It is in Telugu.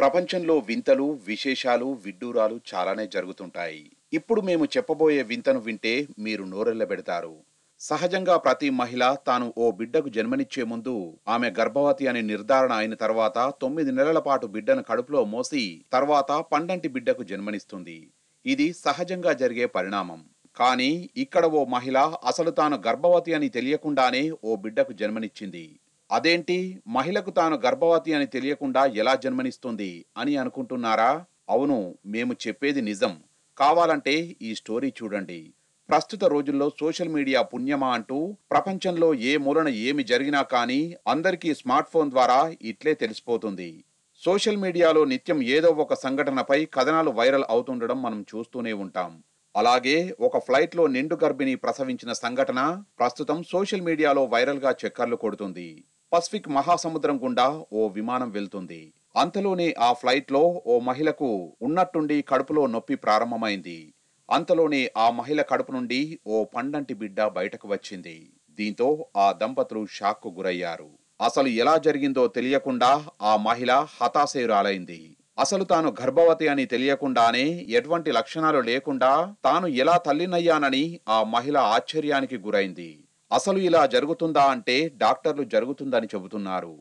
ప్రపంచంలో వింతలు విశేషాలు విడ్డూరాలు చాలానే జరుగుతుంటాయి ఇప్పుడు మేము చెప్పబోయే వింతను వింటే మీరు నోరెల్లబెడతారు సహజంగా ప్రతి మహిళ తాను ఓ బిడ్డకు జన్మనిచ్చే ముందు ఆమె గర్భవతి అని నిర్ధారణ అయిన తర్వాత తొమ్మిది నెలల పాటు బిడ్డను కడుపులో మోసి తర్వాత పండంటి బిడ్డకు జన్మనిస్తుంది ఇది సహజంగా జరిగే పరిణామం కానీ ఇక్కడ ఓ మహిళ అసలు తాను గర్భవతి అని తెలియకుండానే ఓ బిడ్డకు జన్మనిచ్చింది అదేంటి మహిళకు తాను గర్భవతి అని తెలియకుండా ఎలా జన్మనిస్తుంది అని అనుకుంటున్నారా అవును మేము చెప్పేది నిజం కావాలంటే ఈ స్టోరీ చూడండి ప్రస్తుత రోజుల్లో సోషల్ మీడియా పుణ్యమా అంటూ ప్రపంచంలో ఏ మూలన ఏమి జరిగినా కానీ అందరికీ స్మార్ట్ ఫోన్ ద్వారా ఇట్లే తెలిసిపోతుంది సోషల్ మీడియాలో నిత్యం ఏదో ఒక సంఘటనపై కథనాలు వైరల్ అవుతుండడం మనం చూస్తూనే ఉంటాం అలాగే ఒక ఫ్లైట్లో నిండు గర్భిణి ప్రసవించిన సంఘటన ప్రస్తుతం సోషల్ మీడియాలో వైరల్గా చక్కర్లు కొడుతుంది పసిఫిక్ మహాసముద్రం గుండా ఓ విమానం వెళ్తుంది అంతలోనే ఆ ఫ్లైట్లో ఓ మహిళకు ఉన్నట్టుండి కడుపులో నొప్పి ప్రారంభమైంది అంతలోనే ఆ మహిళ కడుపు నుండి ఓ పండంటి బిడ్డ బయటకు వచ్చింది దీంతో ఆ దంపతులు షాక్కు గురయ్యారు అసలు ఎలా జరిగిందో తెలియకుండా ఆ మహిళ హతాశయురాలైంది అసలు తాను గర్భవతి అని తెలియకుండానే ఎటువంటి లక్షణాలు లేకుండా తాను ఎలా తల్లినయ్యానని ఆ మహిళ ఆశ్చర్యానికి గురైంది అసలు ఇలా జరుగుతుందా అంటే డాక్టర్లు జరుగుతుందని చెబుతున్నారు